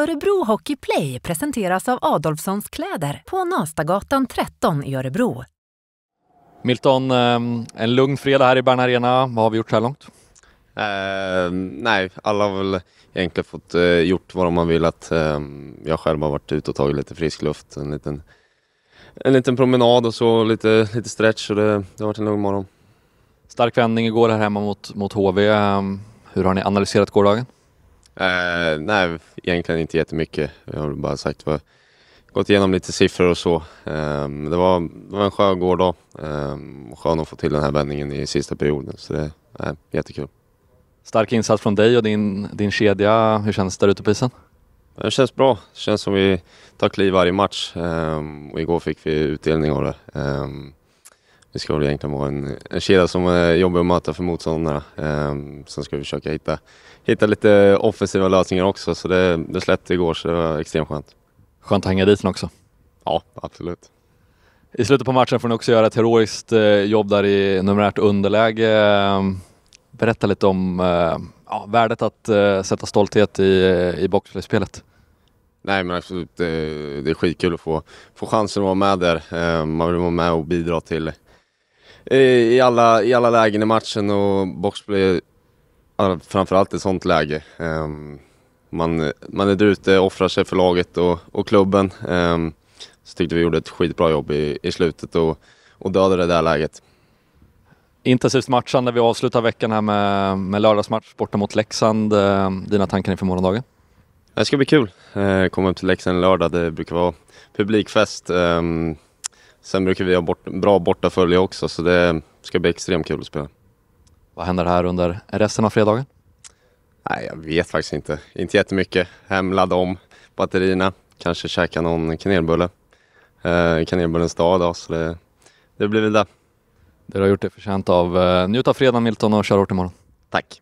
Örebro Hockey Play presenteras av Adolfssons kläder på Nastagatan 13 i Örebro. Milton, ehm, en lugn fredag här i Bern Arena. Vad har vi gjort så här långt? Uh, nej, alla har väl egentligen fått uh, gjort vad de har velat. Uh, jag själv har varit ute och tagit lite frisk luft, en liten, en liten promenad och så lite, lite stretch. Och det, det har varit en lugn morgon. Stark vändning igår här hemma mot, mot HV. Hur har ni analyserat gårdagen? Eh, nej, egentligen inte jättemycket. Jag har bara sagt vad gått igenom lite siffror och så. Ehm, det, var, en skön gårdag. Um, ehm, skön att få till den här vändningen i sista perioden, så det är jättekul. Stark insats från dig och din, din kedja. Hur känns det där ute på isen? Det känns bra. Det känns som vi tar kliv varje match ehm, och igår fick vi utdelning av det. Det ska väl egentligen vara en, en kedja som är eh, jobbig att möta för motståndarna. Ehm, sen ska vi försöka hitta, hitta lite offensiva lösningar också, så det, det släppte igår så det var extremt skönt. Skönt att hänga dit den också. Ja, absolut. I slutet på matchen får ni också göra ett heroiskt eh, jobb där i numerärt underläge. Ehm, berätta lite om eh, ja, värdet att sätta stolthet i, i boxplayspelet. Nej men absolut, det, det är skitkul att få, få chansen att vara med där. Ehm, man vill vara med och bidra till, Eh, i alla, i alla lägen i matchen och boxplay framförallt i sånt läge. Ehm, man, man är där ute, offrar sig för laget och, och klubben. Ehm, så tyckte vi gjorde ett skitbra jobb i, i slutet och, och dödade det där läget. Intensivt matchande. Vi avslutar veckan här med, med lördagsmatch borta mot Leksand. Ehm, dina tankar inför morgondagen? Det ska bli kul. Eh, Komma upp till Leksand lördag. Det brukar vara publikfest. Sen brukar vi ha bort, bra bortafölje också så det ska bli extremt kul att spela. Vad händer här under resten av fredagen? Nej, jag vet faktiskt inte. Inte jättemycket. Hem, ladda om batterierna. Kanske käka någon kanelbulle. Eh, kanelbullens dag idag, så det, det blir väl det. Det du har gjort dig förtjänt av. Eh, Njut av fredagen Milton och kör hårt imorgon. Tack!